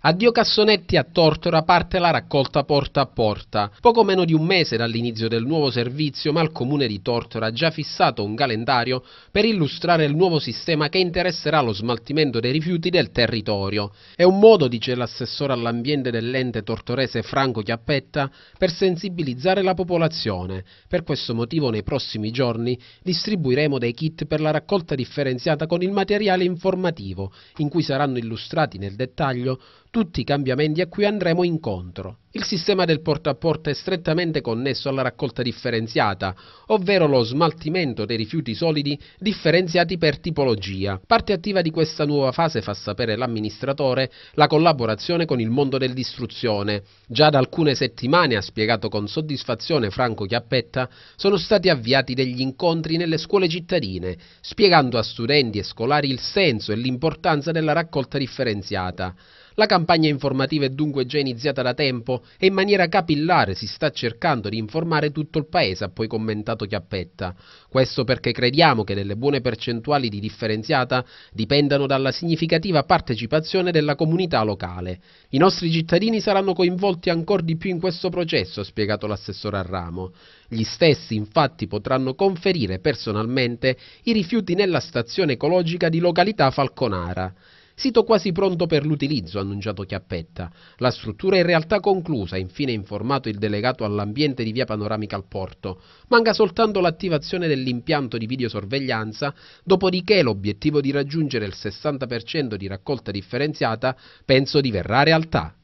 Addio Cassonetti a Tortora parte la raccolta porta a porta. Poco meno di un mese dall'inizio del nuovo servizio, ma il comune di Tortora ha già fissato un calendario per illustrare il nuovo sistema che interesserà lo smaltimento dei rifiuti del territorio. È un modo, dice l'assessore all'ambiente dell'ente tortorese Franco Chiappetta, per sensibilizzare la popolazione. Per questo motivo nei prossimi giorni distribuiremo dei kit per la raccolta differenziata con il materiale informativo, in cui saranno illustrati nel dettaglio tutti i cambiamenti a cui andremo incontro. Il sistema del porta a porta è strettamente connesso alla raccolta differenziata, ovvero lo smaltimento dei rifiuti solidi differenziati per tipologia. Parte attiva di questa nuova fase fa sapere l'amministratore la collaborazione con il mondo dell'istruzione. Già da alcune settimane, ha spiegato con soddisfazione Franco Chiappetta, sono stati avviati degli incontri nelle scuole cittadine, spiegando a studenti e scolari il senso e l'importanza della raccolta differenziata. La campagna informativa è dunque già iniziata da tempo e in maniera capillare si sta cercando di informare tutto il paese, ha poi commentato Chiappetta. Questo perché crediamo che delle buone percentuali di differenziata dipendano dalla significativa partecipazione della comunità locale. I nostri cittadini saranno coinvolti ancora di più in questo processo, ha spiegato l'assessore Arramo. Gli stessi infatti potranno conferire personalmente i rifiuti nella stazione ecologica di località Falconara. Sito quasi pronto per l'utilizzo, ha annunciato Chiappetta. La struttura è in realtà conclusa, infine informato il delegato all'ambiente di via Panoramica al Porto. Manca soltanto l'attivazione dell'impianto di videosorveglianza, dopodiché l'obiettivo di raggiungere il 60% di raccolta differenziata penso diverrà realtà.